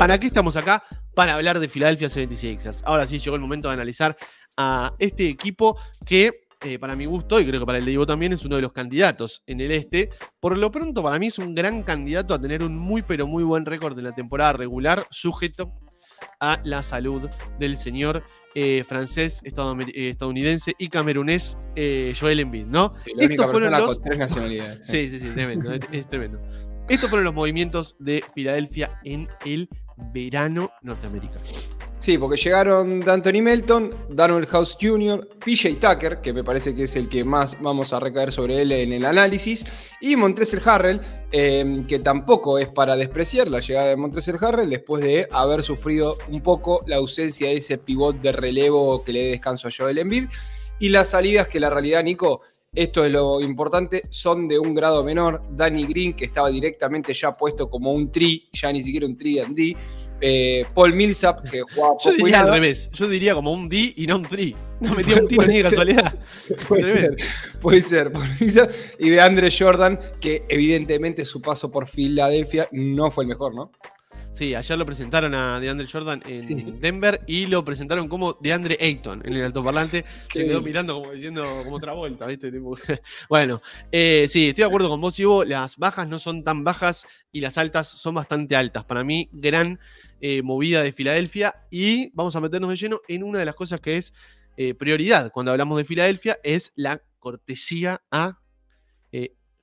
¿Para qué estamos acá? Para hablar de Filadelfia 76ers. Ahora sí llegó el momento de analizar a este equipo que, eh, para mi gusto, y creo que para el de también, es uno de los candidatos en el este. Por lo pronto, para mí es un gran candidato a tener un muy, pero muy buen récord en la temporada regular, sujeto a la salud del señor eh, francés, eh, estadounidense y camerunés Joel Embiid, ¿no? fueron tres nacionalidades. sí, sí, sí, tremendo. Estos fueron los movimientos de Filadelfia en el verano norteamericano. Sí, porque llegaron Anthony Melton, Daniel House Jr., PJ Tucker, que me parece que es el que más vamos a recaer sobre él en el análisis, y Montresel Harrell, em, que tampoco es para despreciar la llegada de Montresel Harrell después de haber sufrido un poco la ausencia de ese pivot de relevo que le descanso a Joel Embiid, y las salidas que la realidad, Nico, esto es lo importante, son de un grado menor. Danny Green, que estaba directamente ya puesto como un tri, ya ni siquiera un tri and D eh, Paul Millsap, que jugaba por Yo diría al revés, yo diría como un D y no un tri. No metía un tiro ni de casualidad. Puede ser, puede ser, Paul Millsap. Y de Andre Jordan, que evidentemente su paso por Filadelfia no fue el mejor, ¿no? Sí, ayer lo presentaron a DeAndre Jordan en Denver y lo presentaron como DeAndre Ayton en el altoparlante. Se quedó mirando como diciendo como otra vuelta, ¿viste? bueno, eh, sí, estoy de acuerdo con vos, Ivo. Las bajas no son tan bajas y las altas son bastante altas. Para mí, gran eh, movida de Filadelfia. Y vamos a meternos de lleno en una de las cosas que es eh, prioridad cuando hablamos de Filadelfia, es la cortesía a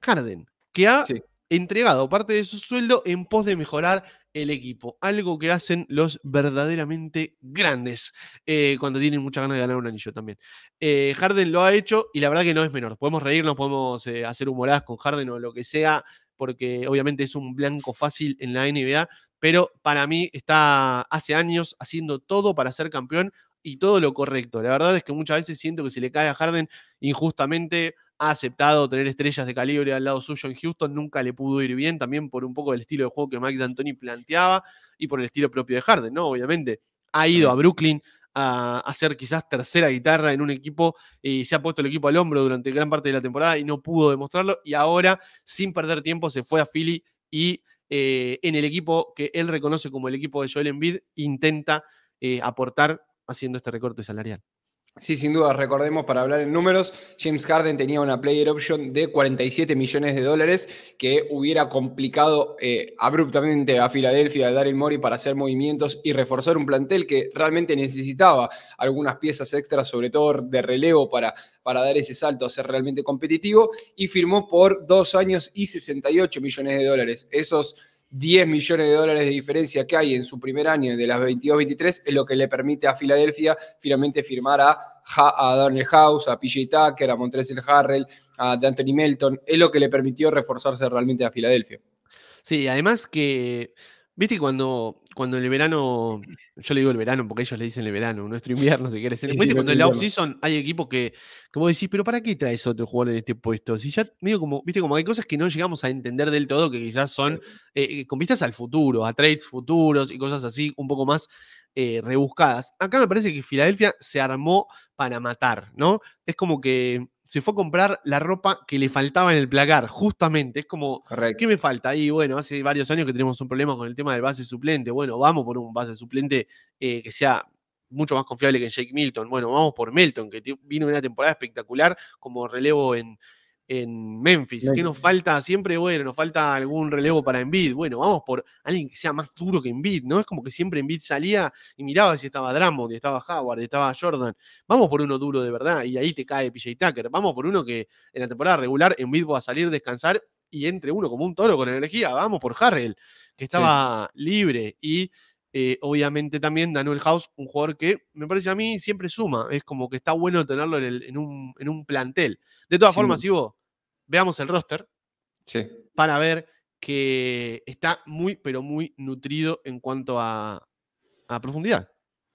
Harden, que ha entregado parte de su sueldo en pos de mejorar el equipo. Algo que hacen los verdaderamente grandes eh, cuando tienen mucha ganas de ganar un anillo también. Eh, Harden lo ha hecho y la verdad que no es menor. Podemos reírnos, podemos eh, hacer humoradas con Harden o lo que sea, porque obviamente es un blanco fácil en la NBA, pero para mí está hace años haciendo todo para ser campeón y todo lo correcto. La verdad es que muchas veces siento que se le cae a Harden injustamente ha aceptado tener estrellas de calibre al lado suyo en Houston, nunca le pudo ir bien, también por un poco del estilo de juego que Mike D'Antoni planteaba y por el estilo propio de Harden, ¿no? Obviamente, ha ido a Brooklyn a hacer quizás tercera guitarra en un equipo y eh, se ha puesto el equipo al hombro durante gran parte de la temporada y no pudo demostrarlo y ahora, sin perder tiempo, se fue a Philly y eh, en el equipo que él reconoce como el equipo de Joel Embiid intenta eh, aportar haciendo este recorte salarial. Sí, sin duda, recordemos para hablar en números, James Harden tenía una player option de 47 millones de dólares que hubiera complicado eh, abruptamente a Filadelfia, a Daryl Mori para hacer movimientos y reforzar un plantel que realmente necesitaba algunas piezas extras, sobre todo de relevo para, para dar ese salto a ser realmente competitivo, y firmó por dos años y 68 millones de dólares. Esos 10 millones de dólares de diferencia que hay en su primer año de las 22-23 es lo que le permite a Filadelfia finalmente firmar a, ha a House, a PJ Tucker, a Montrezl Harrell, a Anthony Melton. Es lo que le permitió reforzarse realmente a Filadelfia. Sí, además que Viste cuando, cuando el verano, yo le digo el verano porque ellos le dicen el verano, nuestro invierno, si quieres. Viste cuando en la off-season hay equipos que, vos decís, pero ¿para qué traes otro jugador en este puesto? Si ya, medio como, viste, como hay cosas que no llegamos a entender del todo, que quizás son eh, eh, con vistas al futuro, a trades futuros y cosas así, un poco más eh, rebuscadas. Acá me parece que Filadelfia se armó para matar, ¿no? Es como que se fue a comprar la ropa que le faltaba en el placar, justamente. Es como, ¿qué me falta? Y bueno, hace varios años que tenemos un problema con el tema del base suplente. Bueno, vamos por un base suplente eh, que sea mucho más confiable que Jake Milton. Bueno, vamos por Melton, que vino una temporada espectacular como relevo en, en Memphis. que nos falta siempre? Bueno, nos falta algún relevo para Embiid. Bueno, vamos por alguien que sea más duro que Embiid, ¿no? Es como que siempre Embiid salía y miraba si estaba Drummond, si estaba Howard, si estaba Jordan. Vamos por uno duro de verdad y ahí te cae PJ Tucker. Vamos por uno que en la temporada regular Embiid va a salir, descansar y entre uno como un toro con energía. Vamos por Harrell, que estaba libre y... Eh, obviamente también Daniel House, un jugador que me parece a mí siempre suma, es como que está bueno tenerlo en, un, plantel. De todas formas, si veamos el roster para ver que está muy, pero muy nutrido en cuanto a, profundidad.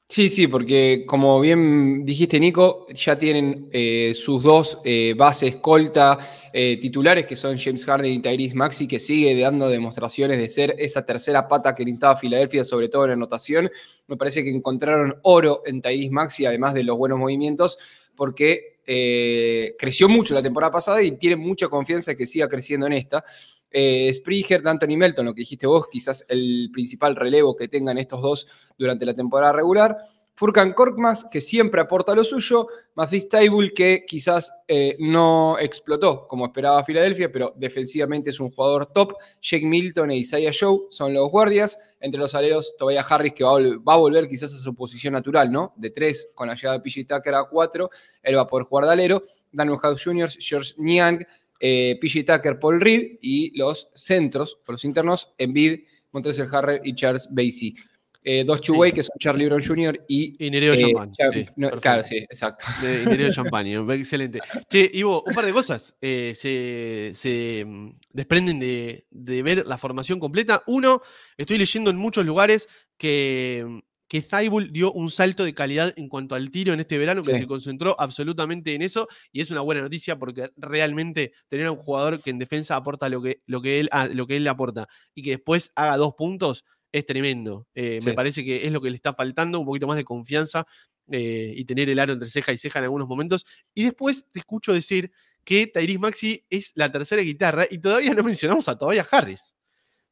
Sí, sí, porque como bien dijiste, Nico, ya tienen eh, sus dos eh, bases colta eh, titulares, que son James Harden y Tyrese Maxi, que sigue dando demostraciones de ser esa tercera pata que necesitaba Filadelfia, sobre todo en anotación. Me parece que encontraron oro en Tyrese Maxi, además de los buenos movimientos, porque eh, creció mucho la temporada pasada y tiene mucha confianza de que siga creciendo en esta. Eh, Springer, Anthony Melton, lo que dijiste vos, quizás el principal relevo que tengan estos dos durante la temporada regular. Furkan Korkmaz, que siempre aporta lo suyo, Mathis Taibul, que quizás eh, no explotó como esperaba Filadelfia, pero defensivamente es un jugador top, Jake Milton e Isaiah Joe son los guardias, entre los aleros Tobias Harris, que va a, volver quizás a su posición natural, ¿no? De tres con la llegada de P.J. Tucker a cuatro. él va a poder jugar de alero, Daniel House Jr., George Niang, eh, Tucker, Paul Reed, y los centros, los internos, Envid, Montes el y Charles Basie. Eh, dos Chuway, que son Charlie Brown Jr. y. Y Nereo eh, Champagne. claro, sí, exacto. Y Nereo Champagne, excelente. Che, Ivo, un par de cosas eh, se, mm, desprenden de, ver la formación completa. Uno, estoy leyendo en muchos lugares que mm, que dio un salto de calidad en cuanto al tiro en este verano, que se concentró absolutamente en eso, y es una buena noticia porque realmente tener a un jugador que en defensa aporta lo que, lo que, él, lo que él aporta y que después haga dos puntos, es tremendo. Eh, me parece que es lo que le está faltando, un poquito más de confianza eh, y tener el aro entre ceja y ceja en algunos momentos. Y después te escucho decir que Tairis Maxi es la tercera guitarra y todavía no mencionamos a Tobias Harris,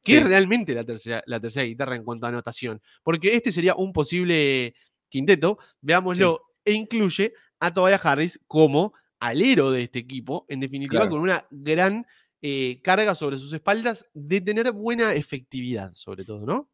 que es realmente la tercera, la tercera guitarra en cuanto a anotación, porque este sería un posible quinteto, veámoslo, e incluye a Tobias Harris como alero de este equipo, en definitiva con una gran eh, carga sobre sus espaldas de tener buena efectividad, sobre todo, ¿no?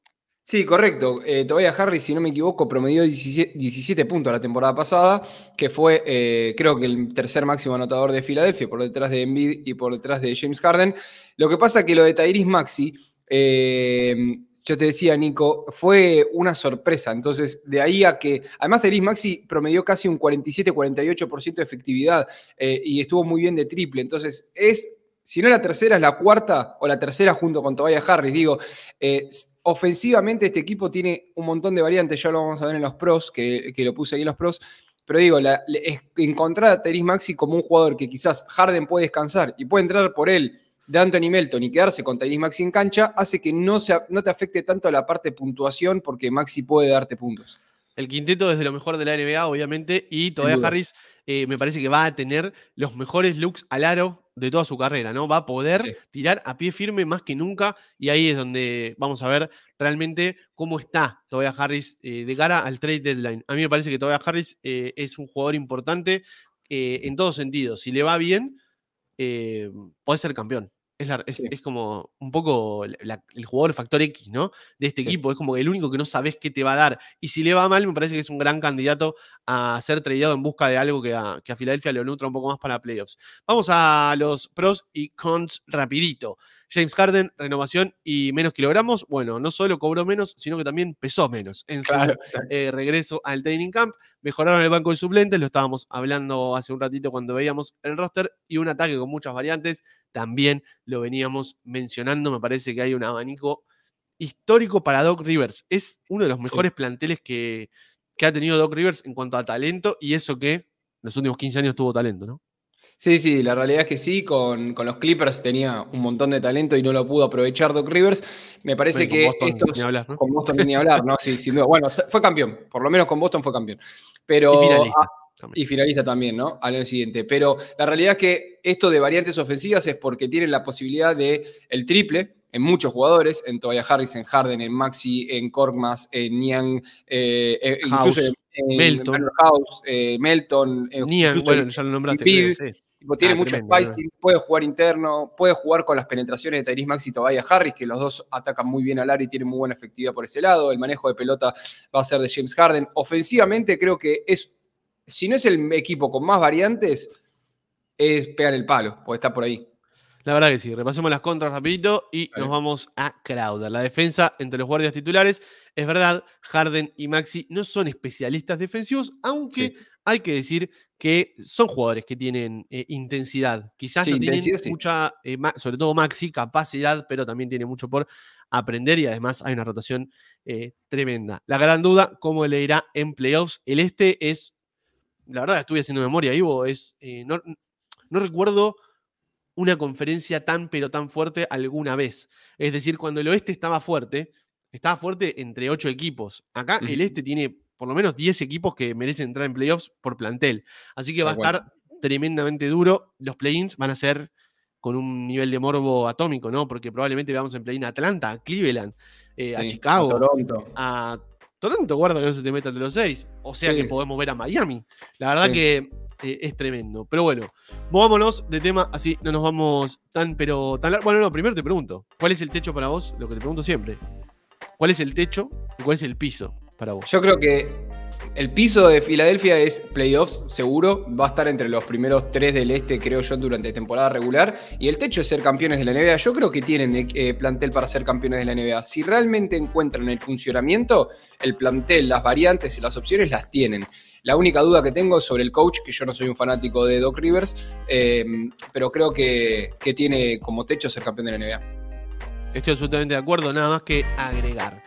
Sí, correcto. Eh, Tobias Harris, si no me equivoco, promedió 17, puntos la temporada pasada, que fue eh, creo que el tercer máximo anotador de Filadelfia, por detrás de Embiid y por detrás de James Harden. Lo que pasa que lo de Tyrese Maxi, em, yo te decía, Nico, fue una sorpresa. Entonces, de ahí a que, además Tyrese Maxi promedió casi un 47-48% de efectividad eh, y estuvo muy bien de triple. Entonces, es, si no la tercera, es la cuarta o la tercera junto con Tobias Harris, digo eh, ofensivamente este equipo tiene un montón de variantes, ya lo vamos a ver en los pros, que, lo puse ahí en los pros, pero digo, encontrar a Teris Maxi como un jugador que quizás Harden puede descansar y puede entrar por él de Anthony Melton y quedarse con Teris Maxi en cancha, hace que no, no te afecte tanto a la parte de puntuación porque Maxi puede darte puntos. El quinteto es de lo mejor de la NBA, obviamente, y todavía Harris eh, me parece que va a tener los mejores looks al aro de toda su carrera, ¿no? Va a poder tirar a pie firme más que nunca y ahí es donde vamos a ver realmente cómo está Tobias Harris eh, de cara al trade deadline. A mí me parece que Tobias Harris eh, es un jugador importante eh, en todos sentidos. Si le va bien, puede ser campeón. Es, como un poco el jugador factor X, ¿no? De este equipo. Es como el único que no sabes qué te va a dar. Y si le va mal, me parece que es un gran candidato a ser tradeado en busca de algo que a, que a Filadelfia le nutra un poco más para playoffs. Vamos a los pros y cons rapidito. James Harden, renovación y menos kilogramos. Bueno, no solo cobró menos, sino que también pesó menos en su eh, regreso al training camp. Mejoraron el banco de suplentes, lo estábamos hablando hace un ratito cuando veíamos el roster y un ataque con muchas variantes. También lo veníamos mencionando. Me parece que hay un abanico histórico para Doc Rivers. Es uno de los mejores planteles que, que ha tenido Doc Rivers en cuanto a talento y eso que en los últimos 15 años tuvo talento, ¿no? Sí, sí, la realidad es que sí, con, los Clippers tenía un montón de talento y no lo pudo aprovechar Doc Rivers. Me parece que con Boston ni hablar, ¿no? Sí, sin duda. Bueno, fue campeón, por lo menos con Boston fue campeón. Pero, ah, y finalista, también, ¿no? Al año siguiente. Pero la realidad es que esto de variantes ofensivas es porque tienen la posibilidad de el triple, en muchos jugadores, en Toya Harris, en Harden, en Maxi, en Korkmas, en Niang, eh, eh, incluso eh, Melton. Eh, Melton, eh, bueno, ya lo nombraste. tiene ah, mucho spicing, puede jugar interno, puede jugar con las penetraciones de Tyrese Max y Tobias Harris, que los dos atacan muy bien al área y tienen muy buena efectividad por ese lado. El manejo de pelota va a ser de James Harden. Ofensivamente creo que es, si no es el equipo con más variantes, es pegar el palo, Puede estar por ahí. La verdad que sí. Repasemos las contras rapidito y nos vamos a Crowder. La defensa entre los guardias titulares. Es verdad, Harden y Maxi no son especialistas defensivos, aunque hay que decir que son jugadores que tienen eh, intensidad. Quizás no tienen mucha, eh, sobre todo Maxi, capacidad, pero también tiene mucho por aprender y además hay una rotación eh, tremenda. La gran duda, ¿cómo le irá en playoffs? El este es, la verdad, estuve haciendo memoria, Ivo, es, no recuerdo una conferencia tan pero tan fuerte alguna vez. Es decir, cuando el oeste estaba fuerte, estaba fuerte entre ocho equipos. Acá el este tiene por lo menos diez equipos que merecen entrar en playoffs por plantel. Así que va a estar tremendamente duro. Los play-ins van a ser con un nivel de morbo atómico, ¿no? Porque probablemente veamos en play-in eh, a Atlanta, a Cleveland, a Chicago, a Toronto. Toronto, guarda que no se te meta de los seis. O sea que podemos ver a Miami. La verdad que eh, es tremendo. Pero bueno, movámonos de tema, así no nos vamos tan, pero tan largo. Bueno, no, primero te pregunto, ¿cuál es el techo para vos? Lo que te pregunto siempre. ¿Cuál es el techo y cuál es el piso para vos? Yo creo que el piso de Filadelfia es playoffs, seguro. Va a estar entre los primeros tres del este, creo yo, durante temporada regular. Y el techo es ser campeones de la NBA. Yo creo que tienen eh, eh, plantel para ser campeones de la NBA. Si realmente encuentran el funcionamiento, el plantel, las variantes y las opciones las tienen. La única duda que tengo sobre el coach, que yo no soy un fanático de Doc Rivers, eh, pero creo que, que tiene como techo ser campeón de la NBA. Estoy absolutamente de acuerdo, nada más que agregar.